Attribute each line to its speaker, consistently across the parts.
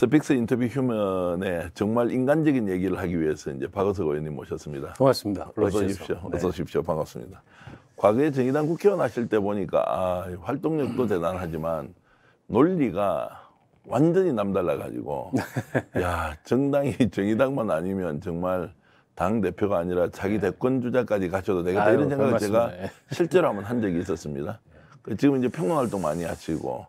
Speaker 1: 스픽스 인터뷰 휴먼에 정말 인간적인 얘기를 하기 위해서 이제 박어석 의원님 모셨습니다. 고맙습니다. 어서 오십시오. 네. 어서 오십시오. 반갑습니다. 과거에 정의당 국회의원 하실 때 보니까 아, 활동력도 대단하지만 논리가 완전히 남달라 가지고 야 정당이 정의당만 아니면 정말 당 대표가 아니라 자기 네. 대권 주자까지 갖춰도 되겠다 아유, 이런 생각을 제가 네. 실제로 한번 한 적이 있었습니다. 그 지금 이제 평론 활동 많이 하시고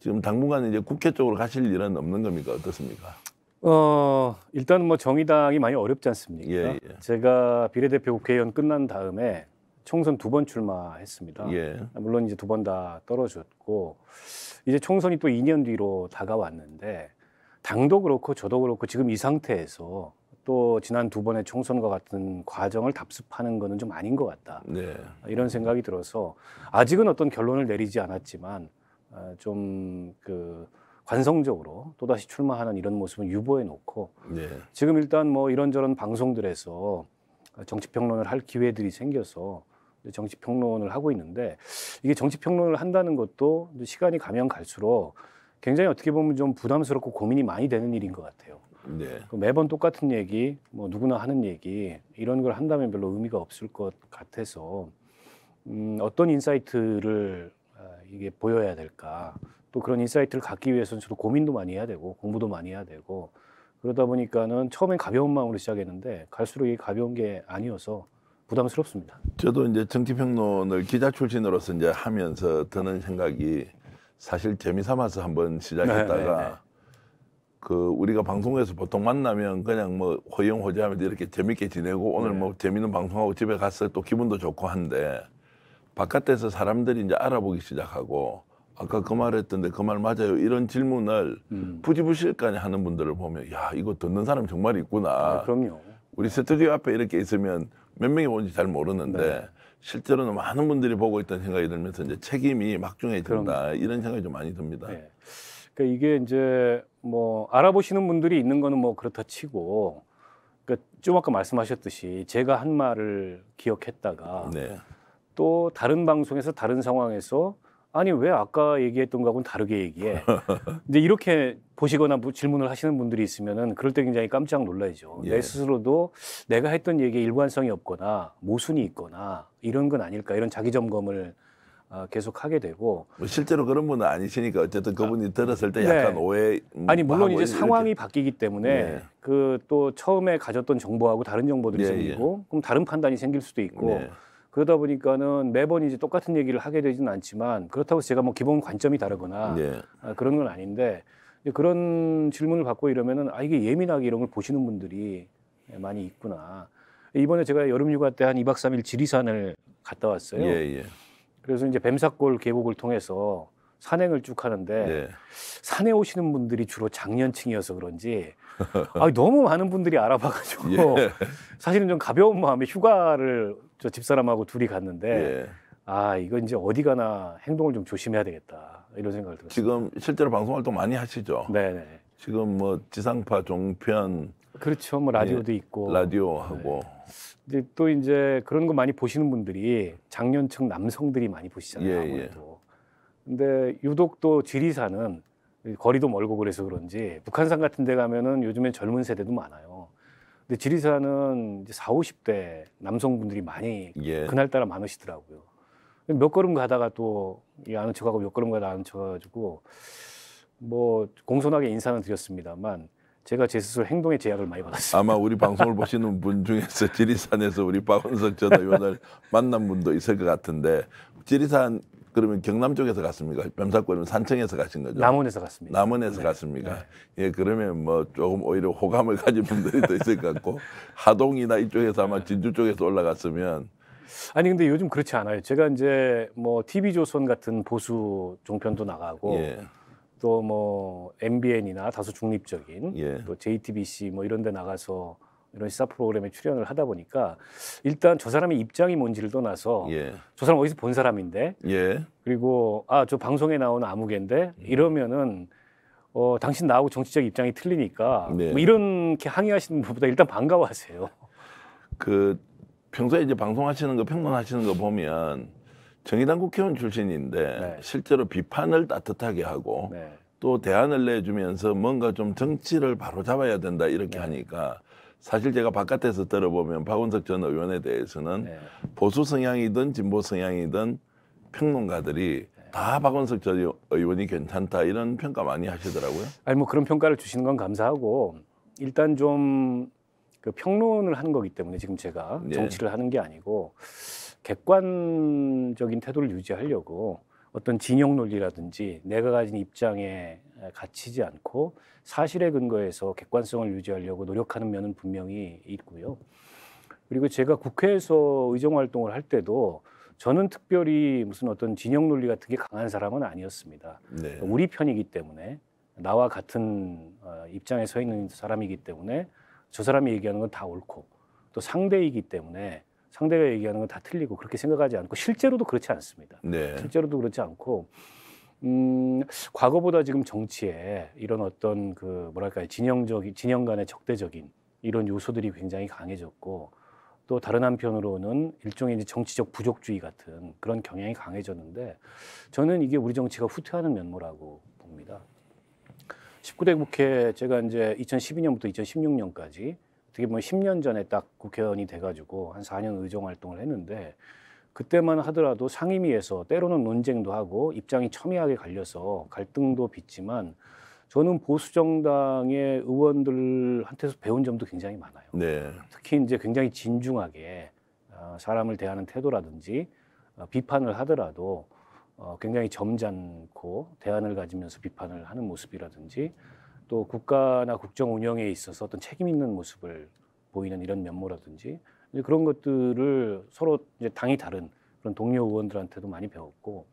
Speaker 1: 지금 당분간 이제 국회 쪽으로 가실 일은 없는 겁니까? 어떻습니까?
Speaker 2: 어, 일단 뭐 정의당이 많이 어렵지 않습니까? 예, 예. 제가 비례대표 국회의원 끝난 다음에 총선 두 번 출마했습니다. 예. 물론 이제 두 번 다 떨어졌고 이제 총선이 또 2년 뒤로 다가왔는데 당도 그렇고 저도 그렇고 지금 이 상태에서 또 지난 두 번의 총선과 같은 과정을 답습하는 거는 좀 아닌 것 같다. 네. 이런 생각이 들어서 아직은 어떤 결론을 내리지 않았지만 어, 좀그 관성적으로 또다시 출마하는 이런 모습은 유보해 놓고 네. 지금 일단 뭐 이런저런 방송들에서 정치평론을 할 기회들이 생겨서 정치평론을 하고 있는데 이게 정치평론을 한다는 것도 시간이 가면 갈수록 굉장히 어떻게 보면 좀 부담스럽고 고민이 많이 되는 일인 것 같아요. 네. 그 매번 똑같은 얘기, 뭐 누구나 하는 얘기 이런 걸 한다면 별로 의미가 없을 것 같아서 음, 어떤 인사이트를 이게 보여야 될까. 또 그런 인사이트를 갖기 위해서는 저도 고민도 많이 해야 되고 공부도 많이 해야 되고 그러다 보니까는 처음엔 가벼운 마음으로 시작했는데 갈수록 이 가벼운 게 아니어서
Speaker 1: 부담스럽습니다. 저도 이제 정치 평론을 기자 출신으로서 이제 하면서 드는 생각이 사실 재미 삼아서 한번 시작했다가 네, 네, 네. 그 우리가 방송에서 보통 만나면 그냥 뭐 허영호재하면서 이렇게 재밌게 지내고 오늘 네. 뭐 재밌는 방송하고 집에 가서 또 기분도 좋고 한데 바깥에서 사람들이 이제 알아보기 시작하고 아까 그 말했던데 그 말 맞아요 이런 질문을 음. 부지부실까지 하는 분들을 보면 야 이거 듣는 사람 정말 있구나. 아, 그럼요. 우리 스튜디오 앞에 이렇게 있으면 몇 명이 오는지 잘 모르는데 네. 실제로는 많은 분들이 보고 있다는 생각이 들면서 이제
Speaker 2: 책임이 막중해 든다 이런 생각이 좀 많이 듭니다. 네. 그러니까 이게 이제 뭐 알아보시는 분들이 있는 거는 뭐 그렇다 치고 그러니까 좀 아까 말씀하셨듯이 제가 한 말을 기억했다가. 네. 또 다른 방송에서 다른 상황에서 아니 왜 아까 얘기했던 거하고는 다르게 얘기해. 이제 이렇게 보시거나 질문을 하시는 분들이 있으면은 그럴 때 굉장히 깜짝 놀라죠. 예. 내 스스로도 내가 했던 얘기에 일관성이 없거나 모순이 있거나 이런 건 아닐까 이런 자기 점검을 어, 계속 하게 되고 뭐 실제로 그런 분은 아니시니까 어쨌든 그분이 아, 들었을 때 네. 약간 오해 음, 아니 물론 이제 상황이 이렇게. 바뀌기 때문에 예. 그또 처음에 가졌던 정보하고 다른 정보들이 예, 예, 생기고 그럼 다른 판단이 생길 수도 있고 네. 그러다 보니까는 매번 이제 똑같은 얘기를 하게 되지는 않지만 그렇다고 제가 뭐 기본 관점이 다르거나 네. 아, 그런 건 아닌데 그런 질문을 받고 이러면은 아 이게 예민하게 이런 걸 보시는 분들이 많이 있구나. 이번에 제가 여름 휴가 때 한 2박 3일 지리산을 갔다 왔어요. 예, 예. 그래서 이제 뱀사골 계곡을 통해서 산행을 쭉 하는데 네. 산에 오시는 분들이 주로 장년층이어서 그런지 아, 너무 많은 분들이 알아봐가지고 예. 사실은 좀 가벼운 마음에 휴가를 저 집사람하고 둘이 갔는데 예. 아 이거 이제 어디 가나 행동을 좀 조심해야 되겠다 이런 생각을 들었어요. 지금 실제로 방송 활동 많이 하시죠? 네. 지금 뭐 지상파 종편 그렇죠. 뭐 라디오도 예, 있고 라디오 하고 네. 이제 또 이제 그런 거 많이 보시는 분들이 장년층 남성들이 많이 보시잖아요. 예, 예. 아무래도. 예. 근데 유독 또 지리산은 거리도 멀고 그래서 그런지 북한산 같은 데 가면은 요즘엔 젊은 세대도 많아요. 근데 지리산은 이제 4, 50대 남성분들이 많이 예. 그날따라 많으시더라고요. 몇 걸음 가다가 또이 아는 척하고 몇 걸음 가다 아는 척해가지고 뭐 공손하게 인사는 드렸습니다만 제가 제 스스로 행동에 제약을 많이
Speaker 1: 받았습니다. 아마 우리 방송을 보시는 분 중에서 지리산에서 우리 박원석 전 의원을 만난 분도 있을 것 같은데 지리산 그러면 경남 쪽에서 갔습니까? 뱀사골은 산청에서 가신 거죠? 남원에서 갔습니다. 남원에서 네. 갔습니까? 네. 예, 그러면 뭐 조금 오히려 호감을 가진 분들이 더 있을 것 같고 하동이나 이쪽에서 아마 네.
Speaker 2: 진주 쪽에서 올라갔으면 아니 근데 요즘 그렇지 않아요. 제가 이제 뭐 TV 조선 같은 보수 종편도 나가고 예. 또뭐 MBN이나 다소 중립적인 예. 또 JTBC 뭐 이런 데 나가서 이런 시사 프로그램에 출연을 하다 보니까 일단 저 사람의 입장이 뭔지를 떠나서 예. 저 사람 어디서 본 사람인데 예. 그리고 아 저 방송에 나오는 아무개인데 음. 이러면은 어 당신 나하고 정치적 입장이 틀리니까 네. 뭐 이렇게 항의하시는 것보다 일단 반가워하세요. 그
Speaker 1: 평소에 이제 방송하시는 거 평론하시는 거 보면 정의당 국회의원 출신인데 네. 실제로 비판을 따뜻하게 하고 네. 또 대안을 내주면서 뭔가 좀 정치를 바로 잡아야 된다 이렇게 네. 하니까 사실 제가 바깥에서 들어보면 박원석 전 의원에 대해서는 네. 보수 성향이든 진보 성향이든 평론가들이 네. 다 박원석 전 의원이 괜찮다 이런 평가 많이 하시더라고요.
Speaker 2: 아니 뭐 그런 평가를 주시는 건 감사하고 일단 좀 그 평론을 하는 거기 때문에 지금 제가 네. 정치를 하는 게 아니고 객관적인 태도를 유지하려고 어떤 진영 논리라든지 내가 가진 입장에 갇히지 않고 사실에 근거해서 객관성을 유지하려고 노력하는 면은 분명히 있고요. 그리고 제가 국회에서 의정 활동을 할 때도 저는 특별히 무슨 어떤 진영 논리 같은 게 강한 사람은 아니었습니다. 네. 그러니까 우리 편이기 때문에 나와 같은 어, 입장에 서 있는 사람이기 때문에 저 사람이 얘기하는 건 다 옳고 또 상대이기 때문에 상대가 얘기하는 건 다 틀리고 그렇게 생각하지 않고 실제로도 그렇지 않습니다. 네. 실제로도 그렇지 않고 음, 과거보다 지금 정치에 이런 어떤 그 뭐랄까요 진영적인 진영 간의 적대적인 이런 요소들이 굉장히 강해졌고 또 다른 한편으로는 일종의 이제 정치적 부족주의 같은 그런 경향이 강해졌는데 저는 이게 우리 정치가 후퇴하는 면모라고 봅니다. 19대 국회 제가 이제 2012년부터 2016년까지 어떻게 보면 10년 전에 딱 국회의원이 돼가지고 한 4년 의정 활동을 했는데 그때만 하더라도 상임위에서 때로는 논쟁도 하고 입장이 첨예하게 갈려서 갈등도 빚지만 저는 보수 정당의 의원들한테서 배운 점도 굉장히 많아요. 네. 특히 이제 굉장히 진중하게 어, 사람을 대하는 태도라든지 어, 비판을 하더라도 어, 굉장히 점잖고 대안을 가지면서 비판을 하는 모습이라든지 또 국가나 국정 운영에 있어서 어떤 책임 있는 모습을 보이는 이런 면모라든지 이제 그런 것들을 서로 이제 당이 다른 그런 동료 의원들한테도 많이 배웠고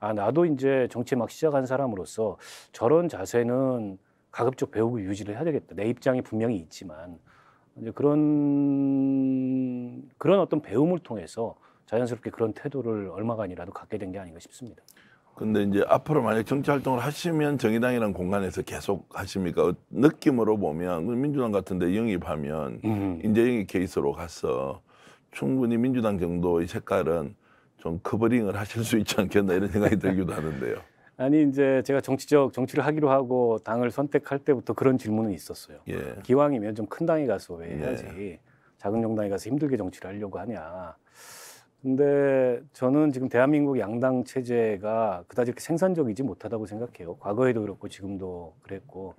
Speaker 2: 아 나도 이제 정치 막 시작한 사람으로서 저런 자세는 가급적 배우고 유지를 해야 되겠다. 내 입장이 분명히 있지만 이제 그런 그런 어떤 배움을 통해서 자연스럽게 그런 태도를 얼마간이라도 갖게 된 게 아닌가 싶습니다.
Speaker 1: 근데 이제 앞으로 만약 정치 활동을 하시면 정의당이란 공간에서 계속 하십니까? 느낌으로 보면 민주당 같은데 영입하면 음. 인재 영입 케이스로 가서 충분히 민주당 정도의 색깔은 좀 커버링을 하실 수 있지 않겠나 이런 생각이 들기도 하는데요.
Speaker 2: 아니 이제 제가 정치적 정치를 하기로 하고 당을 선택할 때부터 그런 질문은 있었어요. 예. 기왕이면 좀 큰 당에 가서 왜 예. 해야지 예. 작은 정당에 가서 힘들게 정치를 하려고 하냐. 근데 저는 지금 대한민국 양당 체제가 그다지 그렇게 생산적이지 못하다고 생각해요. 과거에도 그렇고 지금도 그랬고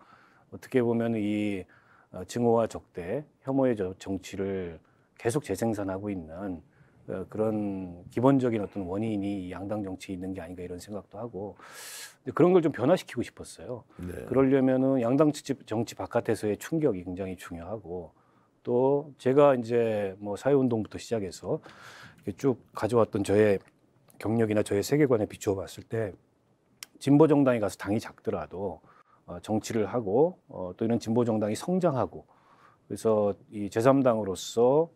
Speaker 2: 어떻게 보면 이 어, 증오와 적대, 혐오의 정치를 계속 재생산하고 있는 어, 그런 기본적인 어떤 원인이 양당 정치에 있는 게 아닌가 이런 생각도 하고 그런 걸 좀 변화시키고 싶었어요. 네. 그러려면은 양당 정치 바깥에서의 충격이 굉장히 중요하고 또 제가 이제 뭐 사회운동부터 시작해서 쭉 가져왔던 저의 경력이나 저의 세계관에 비추어 봤을 때 진보 정당에 가서 당이 작더라도 어, 정치를 하고 어, 또 이런 진보 정당이 성장하고 그래서 이 제3당으로서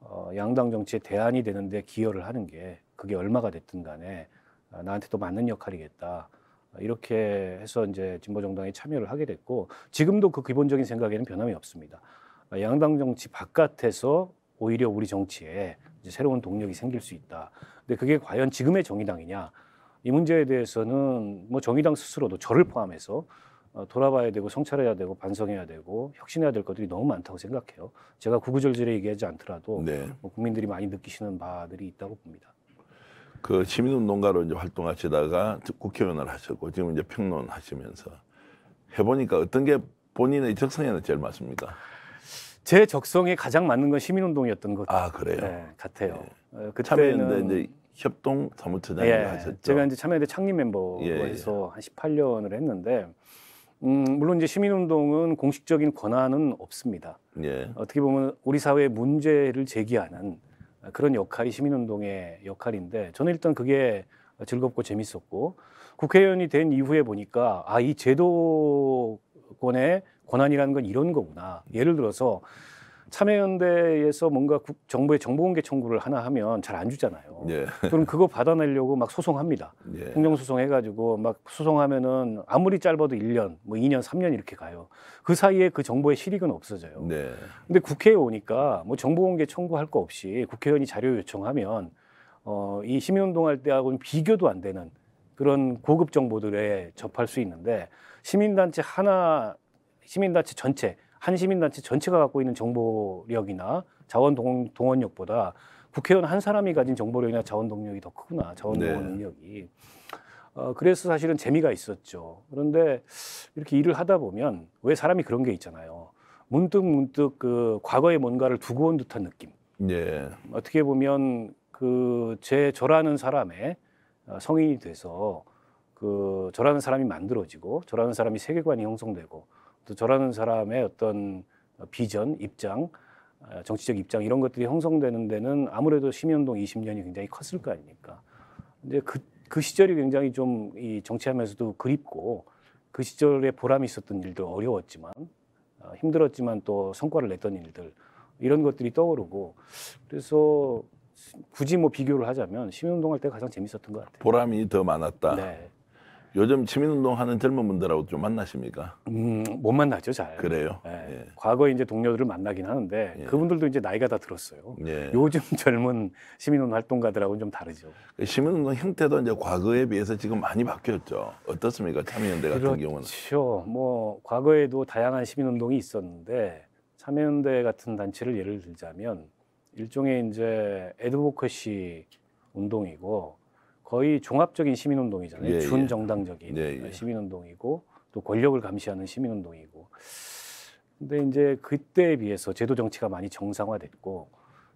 Speaker 2: 어, 양당 정치의 대안이 되는데 기여를 하는 게 그게 얼마가 됐든 간에 아, 나한테 또 맞는 역할이겠다. 아, 이렇게 해서 이제 진보 정당에 참여를 하게 됐고 지금도 그 기본적인 생각에는 변함이 없습니다. 양당 정치 바깥에서 오히려 우리 정치에 이제 새로운 동력이 생길 수 있다. 근데 그게 과연 지금의 정의당이냐? 이 문제에 대해서는 뭐 정의당 스스로도 저를 포함해서 어, 돌아봐야 되고 성찰해야 되고 반성해야 되고 혁신해야 될 것들이 너무 많다고 생각해요. 제가 구구절절히 얘기하지 않더라도 네. 뭐 국민들이 많이 느끼시는 바들이 있다고 봅니다.
Speaker 1: 그 시민운동가로 이제 활동하시다가 국회의원을 하셨고 지금 이제 평론하시면서 해보니까 어떤 게
Speaker 2: 본인의 적성에는 제일 맞습니까? 제 적성에 가장 맞는 건 시민운동이었던 것 아, 그래요? 네, 같아요. 네. 그때는 참여연대 이제 협동 사무처장을 예, 하셨죠. 제가 이제 참여연대 창립 멤버로 예, 해한 예. 18년을 했는데 음, 물론 이제 시민운동은 공식적인 권한은 없습니다. 예. 어떻게 보면 우리 사회의 문제를 제기하는 그런 역할이 시민운동의 역할인데 저는 일단 그게 즐겁고 재밌었고 국회의원이 된 이후에 보니까 아이 제도 권의 권한이라는 건 이런 거구나. 예를 들어서 참여연대에서 뭔가 국, 정부의 정보공개 청구를 하나 하면 잘 안 주잖아요. 예. 그럼 그거 받아내려고 막 소송합니다. 예. 공정소송 해가지고 막 소송하면은 아무리 짧아도 1년, 뭐 2년, 3년 이렇게 가요. 그 사이에 그 정보의 실익은 없어져요. 네. 근데 국회에 오니까 뭐 정보공개 청구할 거 없이 국회의원이 자료 요청하면 어, 이 시민운동할 때하고는 비교도 안 되는 그런 고급 정보들에 접할 수 있는데 시민단체 하나 시민단체 전체 한 시민단체 전체가 갖고 있는 정보력이나 자원 동원, 력보다 국회의원 한 사람이 가진 정보력이나 자원 동력이 더 크구나 자원 네. 동원 능력이 어, 그래서 사실은 재미가 있었죠 그런데 이렇게 일을 하다 보면 왜 사람이 그런 게 있잖아요 문득 문득 그 과거에 뭔가를 두고 온 듯한 느낌 네. 어떻게 보면 그 제 저라는 사람의 어, 성인이 돼서 그 저라는 사람이 만들어지고 저라는 사람이 세계관이 형성되고 또 저라는 사람의 어떤 비전, 입장, 어, 정치적 입장 이런 것들이 형성되는 데는 아무래도 시민운동 20년이 굉장히 컸을 거 아닙니까? 근데 그, 그 시절이 굉장히 좀 이 정치하면서도 그립고 그 시절에 보람이 있었던 일들 어려웠지만 어, 힘들었지만 또 성과를 냈던 일들 이런 것들이 떠오르고 그래서 굳이 뭐 비교를 하자면 시민운동할 때 가장 재밌었던 것 같아요.
Speaker 1: 보람이 더 많았다. 네. 요즘 시민운동 하는 젊은 분들하고 좀 만나십니까?
Speaker 2: 음, 못 만나죠, 잘. 그래요? 네. 예. 과거 이제 동료들을 만나긴 하는데 예. 그분들도 이제 나이가 다 들었어요. 예. 요즘 젊은 시민운동 활동가들하고는 좀 다르죠. 그 시민운동 형태도 이제 과거에 비해서 지금 많이 바뀌었죠. 어떻습니까? 참여연대 같은 그렇죠. 경우는. 그렇죠. 뭐 과거에도 다양한 시민운동이 있었는데 참여연대 같은 단체를 예를 들자면 일종의 이제 에드보커시 운동이고 거의 종합적인 시민운동이잖아요. 예, 예, 준정당적인 예. 예, 시민운동이고 또 권력을 감시하는 시민운동이고. 근데 이제 그때에 비해서 제도 정치가 많이 정상화됐고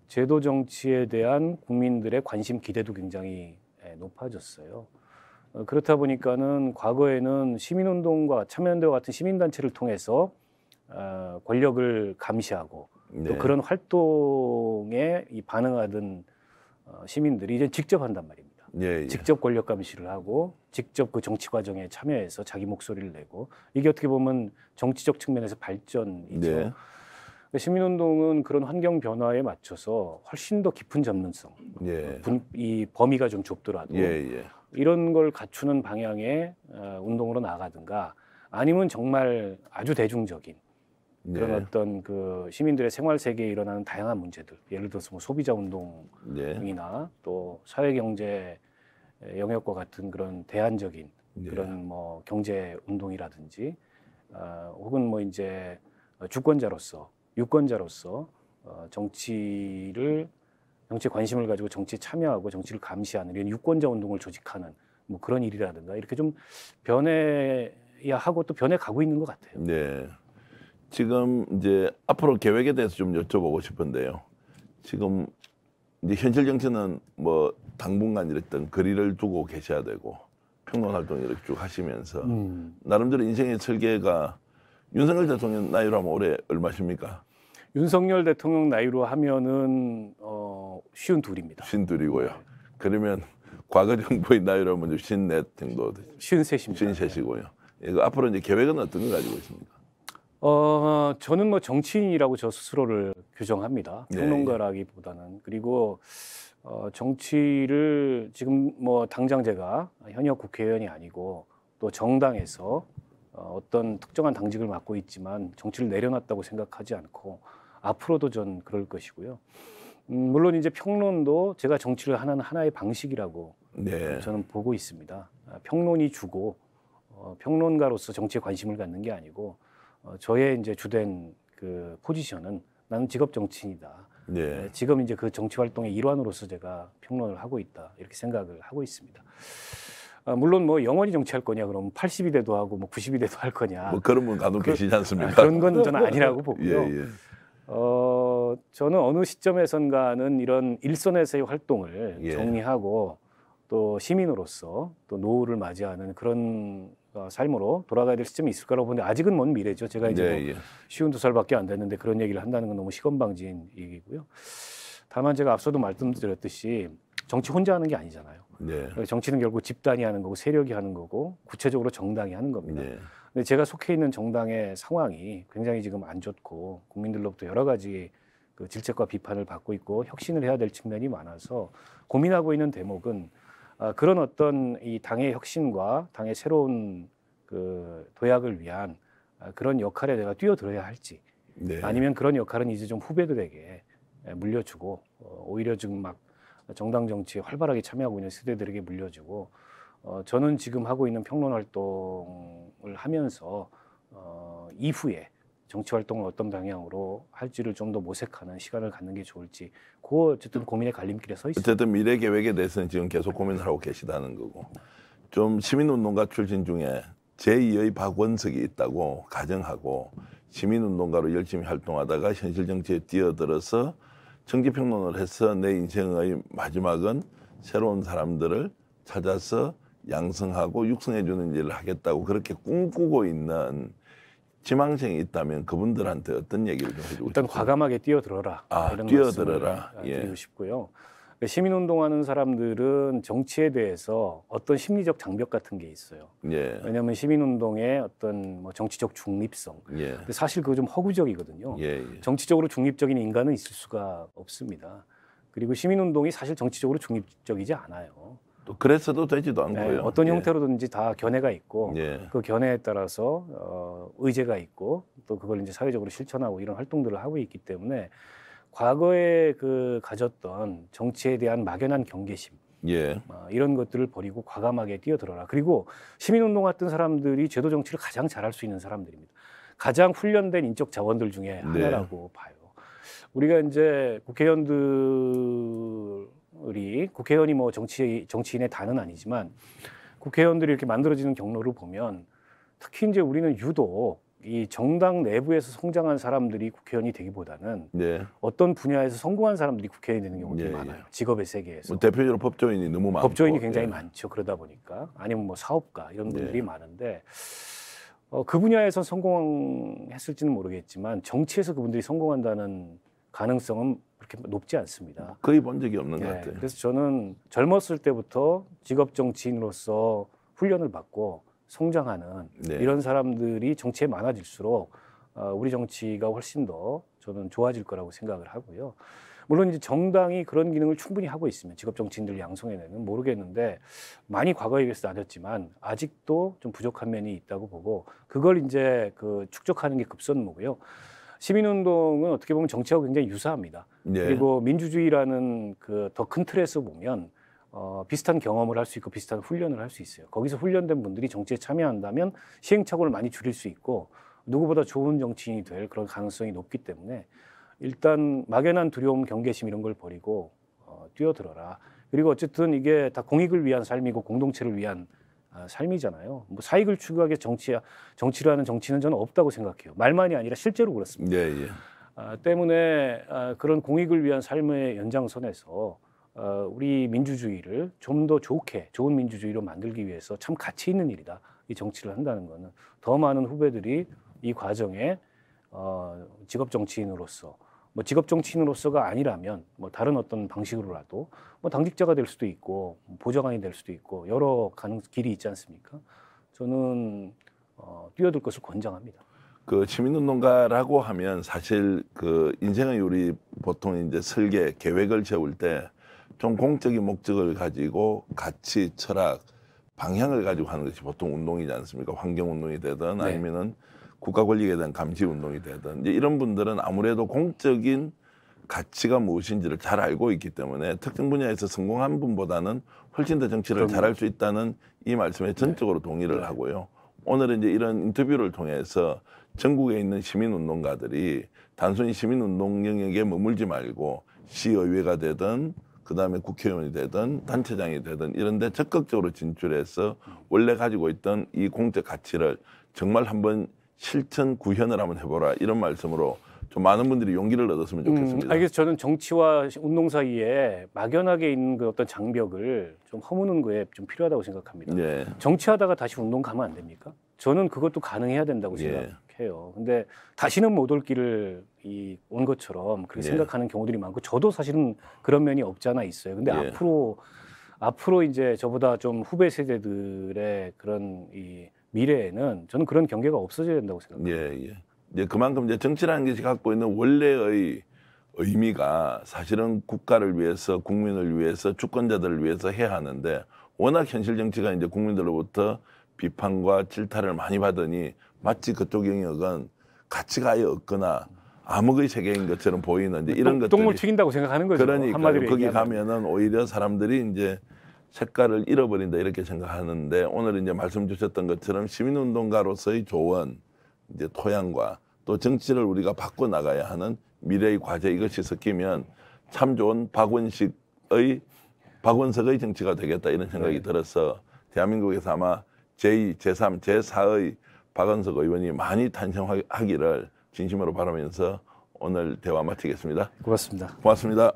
Speaker 2: 제도 정치에 대한 국민들의 관심 기대도 굉장히 예, 높아졌어요. 어, 그렇다 보니까는 과거에는 시민운동과 참여연대와 같은 시민단체를 통해서 어, 권력을 감시하고 네. 또 그런 활동에 이 반응하던 어, 시민들이 이제 직접 한단 말입니다. 예, 예. 직접 권력 감시를 하고 직접 그 정치 과정에 참여해서 자기 목소리를 내고 이게 어떻게 보면 정치적 측면에서 발전이죠. 네. 그러니까 시민운동은 그런 환경 변화에 맞춰서 훨씬 더 깊은 전문성, 예. 어, 분, 이 범위가 좀 좁더라도 예, 예. 이런 걸 갖추는 방향의 어, 운동으로 나가든가 아니면 정말 아주 대중적인 네. 그런 네. 어떤 그 시민들의 생활 세계에 일어나는 다양한 문제들 예를 들어서 뭐 소비자 운동 이나또 네. 사회 경제 영역과 같은 그런 대안적인 네. 그런 뭐 경제 운동이라든지 어, 혹은 뭐 이제 주권자로서 유권자로서 어, 정치를 정치 관심을 가지고 정치에 참여하고 정치를 감시하는 이런 유권자 운동을 조직하는 뭐 그런 일이라든가 이렇게 좀 변해야 하고 또 변해 가고 있는 것 같아요. 네.
Speaker 1: 지금 이제 앞으로 계획에 대해서 좀 여쭤보고 싶은데요. 지금 이제 현실 정치는 뭐 당분간 이랬던 거리를 두고 계셔야 되고 평론 활동 이렇게 쭉 하시면서 음. 나름대로 인생의 철계가 윤석열 대통령 나이로 하면 올해 얼마십니까?
Speaker 2: 윤석열 대통령 나이로 하면은
Speaker 1: 어 쉬운 둘입니다. 쉰 둘이고요. 그러면 과거 정부의 나이로 하면 쉰넷 정도 쉰 셋입니다. 쉰 셋이고요. 이거 앞으로 이제 계획은 어떤 걸 가지고 있습니까?
Speaker 2: 어, 저는 뭐 정치인이라고 저 스스로를 규정합니다. 네. 평론가라기보다는. 그리고 어, 정치를 지금 뭐 당장 제가 현역 국회의원이 아니고 또 정당에서 어, 어떤 특정한 당직을 맡고 있지만 정치를 내려놨다고 생각하지 않고 앞으로도 전 그럴 것이고요. 음, 물론 이제 평론도 제가 정치를 하는 하나의 방식이라고 네. 저는 보고 있습니다. 평론이 주고 어, 평론가로서 정치에 관심을 갖는 게 아니고 어, 저의 이제 주된 그 포지션은 나는 직업 정치인이다. 네. 네. 지금 이제 그 정치 활동의 일환으로서 제가 평론을 하고 있다 이렇게 생각을 하고 있습니다. 아, 물론 뭐 영원히 정치할 거냐 그러면 82대도 하고 뭐 92대도 할 거냐. 뭐 그런 분 간혹 그, 계시지 아, 않습니까? 아, 그런 건 저는 아니라고 보고요. 예, 예. 어, 저는 어느 시점에선가는 이런 일선에서의 활동을 예. 정리하고 또 시민으로서 또 노후를 맞이하는 그런 어, 삶으로 돌아가야 될 시점이 있을 거라고 보는데 아직은 먼 미래죠. 제가 이제 네, 뭐 예. 쉬운 두 살밖에 안 됐는데 그런 얘기를 한다는 건 너무 시건방진 얘기고요. 다만 제가 앞서도 말씀드렸듯이 정치 혼자 하는 게 아니잖아요. 네. 정치는 결국 집단이 하는 거고 세력이 하는 거고 구체적으로 정당이 하는 겁니다. 네. 근데 제가 속해 있는 정당의 상황이 굉장히 지금 안 좋고 국민들로부터 여러 가지 그 질책과 비판을 받고 있고 혁신을 해야 될 측면이 많아서 고민하고 있는 대목은 어, 그런 어떤 이 당의 혁신과 당의 새로운 그 도약을 위한 어, 그런 역할에 내가 뛰어들어야 할지 네. 아니면 그런 역할은 이제 좀 후배들에게 물려주고 어, 오히려 지금 막 정당 정치에 활발하게 참여하고 있는 세대들에게 물려주고 어, 저는 지금 하고 있는 평론 활동을 하면서 어, 이후에 정치 활동을 어떤 방향으로 할지를 좀 더 모색하는 시간을 갖는 게 좋을지 그 어쨌든 음. 고민의 갈림길에 서 있어요.
Speaker 1: 어쨌든 미래 계획에 대해서는 지금 계속 고민을 하고 계시다는 거고 좀 시민운동가 출신 중에 제2의 박원석이 있다고 가정하고 시민운동가로 열심히 활동하다가 현실 정치에 뛰어들어서 정치평론을 해서 내 인생의 마지막은 새로운 사람들을 찾아서 양성하고 육성해주는 일을 하겠다고 그렇게 꿈꾸고 있는 지망생이 있다면
Speaker 2: 그분들한테 어떤 얘기를 좀 해주고 일단 과감하게 뛰어들어라 아, 이런 뛰어들어라 아, 예. 드리고 싶고요. 그 시민운동하는 사람들은 정치에 대해서 어떤 심리적 장벽 같은 게 있어요. 예. 왜냐하면 시민운동의 어떤 뭐 정치적 중립성. 예. 근데 사실 그거 좀 허구적이거든요. 예, 예. 정치적으로 중립적인 인간은 있을 수가 없습니다. 그리고 시민운동이 사실 정치적으로 중립적이지 않아요.
Speaker 1: 또 그랬어도 되지도 네, 않고요. 네, 어떤 예.
Speaker 2: 형태로든지 예. 다 견해가 있고 예. 그 견해에 따라서 어, 의제가 있고 또 그걸 이제 사회적으로 실천하고 이런 활동들을 하고 있기 때문에 과거에 그 가졌던 정치에 대한 막연한 경계심 예. 어, 이런 것들을 버리고 과감하게 뛰어들어라. 그리고 시민운동 같은 사람들이 제도 정치를 가장 잘할 수 있는 사람들입니다. 가장 훈련된 인적 자원들 중에 네. 하나라고 네. 봐요. 우리가 이제 국회의원들 우리 국회의원이 뭐 정치 정치인의 단은 아니지만 국회의원들이 이렇게 만들어지는 경로를 보면 특히 이제 우리는 유독 이 정당 내부에서 성장한 사람들이 국회의원이 되기보다는 네. 어떤 분야에서 성공한 사람들이 국회의원이 되는 경우가이 예, 예. 많아요. 직업의 세계에서. 뭐 대표적으로 법조인이 너무 많고. 법조인이 굉장히 예. 많죠. 그러다 보니까 아니면 뭐 사업가 이런 네. 분들이 많은데 어, 그 분야에서 성공했을지는 모르겠지만 정치에서 그분들이 성공한다는 가능성은 그렇게 높지 않습니다. 거의 본 적이 없는 네, 것 같아요. 그래서 저는 젊었을 때부터 직업 정치인으로서 훈련을 받고 성장하는 네. 이런 사람들이 정치에 많아질수록 어, 우리 정치가 훨씬 더 저는 좋아질 거라고 생각을 하고요. 물론 이제 정당이 그런 기능을 충분히 하고 있으면 직업 정치인들 양성해내는 모르겠는데 많이 과거에 비해서 낮았지만 아직도 좀 부족한 면이 있다고 보고 그걸 이제 그 축적하는 게 급선무고요. 시민운동은 어떻게 보면 정치하고 굉장히 유사합니다. 네. 그리고 민주주의라는 그 더 큰 틀에서 보면 어, 비슷한 경험을 할 수 있고 비슷한 훈련을 할 수 있어요. 거기서 훈련된 분들이 정치에 참여한다면 시행착오를 많이 줄일 수 있고 누구보다 좋은 정치인이 될 그런 가능성이 높기 때문에 일단 막연한 두려움, 경계심 이런 걸 버리고 어, 뛰어들어라. 그리고 어쨌든 이게 다 공익을 위한 삶이고 공동체를 위한 아, 삶이잖아요. 뭐 사익을 추구하게 정치 정치를 하는 정치는 저는 없다고 생각해요. 말만이 아니라 실제로 그렇습니다. 예, 예. 아, 때문에 아, 그런 공익을 위한 삶의 연장선에서 어, 우리 민주주의를 좀 더 좋게 좋은 민주주의로 만들기 위해서 참 가치 있는 일이다. 이 정치를 한다는 거는 더 많은 후배들이 이 과정에 어, 직업 정치인으로서 뭐 직업 정치인으로서가 아니라면 뭐 다른 어떤 방식으로라도 뭐 당직자가 될 수도 있고 뭐 보좌관이 될 수도 있고 여러 가능 길이 있지 않습니까? 저는 어, 뛰어들 것을 권장합니다. 그 시민운동가라고
Speaker 1: 하면 사실 그 인생의 요리 보통 이제 설계 계획을 세울 때 좀 공적인 목적을 가지고 가치 철학 방향을 가지고 하는 것이 보통 운동이지 않습니까? 환경 운동이 되든 네. 아니면은 국가 권력에 대한 감시 운동이 되든 이런 제이 분들은 아무래도 공적인 가치가 무엇인지를 잘 알고 있기 때문에 특정 분야에서 성공한 분보다는 훨씬 더 정치를 잘할 수 있다는 이 말씀에 네. 전적으로 동의를 네. 하고요. 오늘은 이제 이런 인터뷰를 통해서 전국에 있는 시민운동가들이 단순히 시민운동 영역에 머물지 말고 시의회가 되든 그다음에 국회의원이 되든 단체장이 되든 이런 데 적극적으로 진출해서 원래 가지고 있던 이 공적 가치를 정말 한번 실천 구현을 한번 해보라 이런 말씀으로 좀 많은 분들이 용기를 얻었으면 좋겠습니다. 음,
Speaker 2: 알겠어 저는 정치와 운동 사이에 막연하게 있는 그 어떤 장벽을 좀 허무는 거에 좀 필요하다고 생각합니다. 네. 정치하다가 다시 운동 가면 안 됩니까? 저는 그것도 가능해야 된다고 예. 생각해요. 예. 근데 다시는 못 올 길을 이온 것처럼 그렇게 예. 생각하는 경우들이 많고 저도 사실은 그런 면이 없지 아 있어요. 근데 예. 앞으로 앞으로 이제 저보다 좀 후배 세대들의 그런 이 미래에는 저는 그런 경계가 없어져야 된다고 생각합니다.
Speaker 1: 예, 예. 이제 그만큼 이제 정치라는 것이 갖고 있는 원래의 의미가 사실은 국가를 위해서, 국민을 위해서, 주권자들을 위해서 해야 하는데 워낙 현실 정치가 이제 국민들로부터 비판과 질타를 많이 받으니 마치 그쪽 영역은 가치가 아예 없거나 암흑의 세계인 것처럼 보이는 이제 네, 이런 것들이 물 튀긴다고
Speaker 2: 생각하는 거죠. 그러니까 거기 얘기
Speaker 1: 가면은 오히려 사람들이 이제 색깔을 잃어버린다 이렇게 생각하는데 오늘 이제 말씀 주셨던 것처럼 시민운동가로서의 조언, 이제 토양과 또 정치를 우리가 바꿔 나가야 하는 미래의 과제 이것이 섞이면 참 좋은 박원식의 박원석의 정치가 되겠다 이런 생각이 네. 들어서 대한민국에서 아마 제2, 제3, 제4의 박원석 의원이 많이 탄생하기를 진심으로 바라면서 오늘 대화 마치겠습니다. 고맙습니다. 고맙습니다.